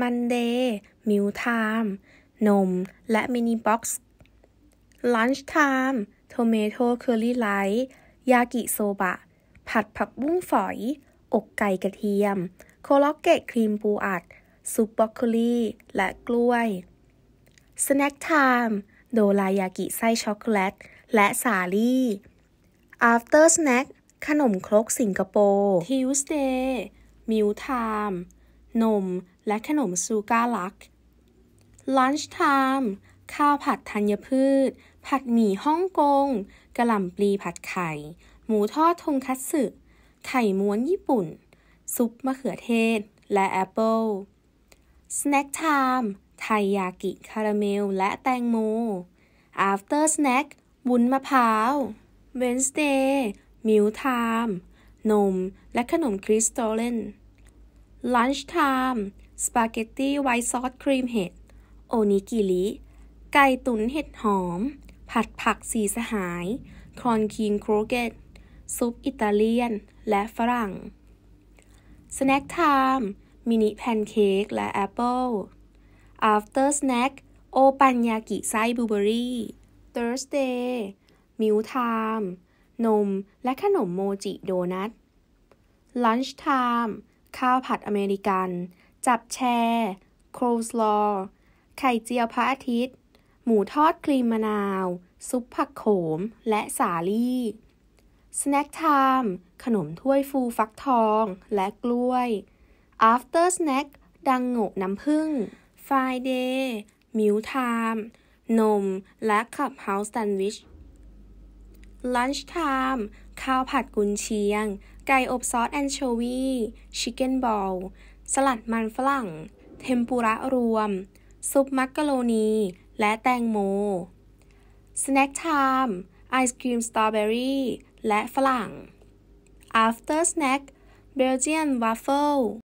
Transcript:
มันเดย์มิวไทม์นมและมินิบ็อกซ์ลันช์ไทม์โทเมโต้เคอรี่ไลท์ยากิโซบะผัดผักบุ้งฝอย อกไก่กระเทียมโคลอกเกตครีมปูอัดซุปบรอกโคลีและกล้วยสแน็คไทม์โดรายากิไส้ช็อกโกแลตและสาลี่ after snack ขนมครกสิงคโปร์ Tuesday meal time นมและขนมซูการ์ลัก lunch time ข้าวผัดธัญพืช ผัดหมี่ฮ่องกงกระหล่ำปลีผัดไข่ หมูทอดทงคัตสึ ไข่ม้วนญี่ปุ่น ซุปมะเขือเทศและแอปเปิลสแน็คไทม์ ไทยากิคาราเมลและแตงโม after snack บุ้นมะพร้าว Wednesday meal time นมและขนมคริสตัลเลน lunch time สปาเกตตี้ไวท์ซอสครีมเห็ด โอนิกิริไก่ตุ๋นเห็ดหอม ผัดผักสีสหายครอนคีนโครเกตซุปอิตาเลียนและฝรั่งสแน็คไทม์มินิแพนเค้กและแอปเปิล after snack โอปันยากิไส้บลูเบอรี่ Thursday มิวไทม์นมและขนมโมจิโดนัท Lunch time ข้าวผัดอเมริกัน จับแชร์โคลสลอไข่เจียวพระอาทิตย์ หมูทอดครีมมะนาว ซุปผักโขมและสาลี่ สแน็คไทม์ขนมถ้วยฟูฟักทองและกล้วย after snack ดังโงกน้ำผึ้ง Friday มิวไทม์นมและขับเฮาส์แซนด์วิช lunch time ข้าวผัดกุนเชียง ไก่อบซอสแอนโชวีชิคเก้นบอลสลัดมันฝรั่ง เทมปุระรวม ซุปมักกะโรนี และแตงโม snack time ไอศครีมสตรอเบอรี่และฝรั่ง after snack Belgian waffle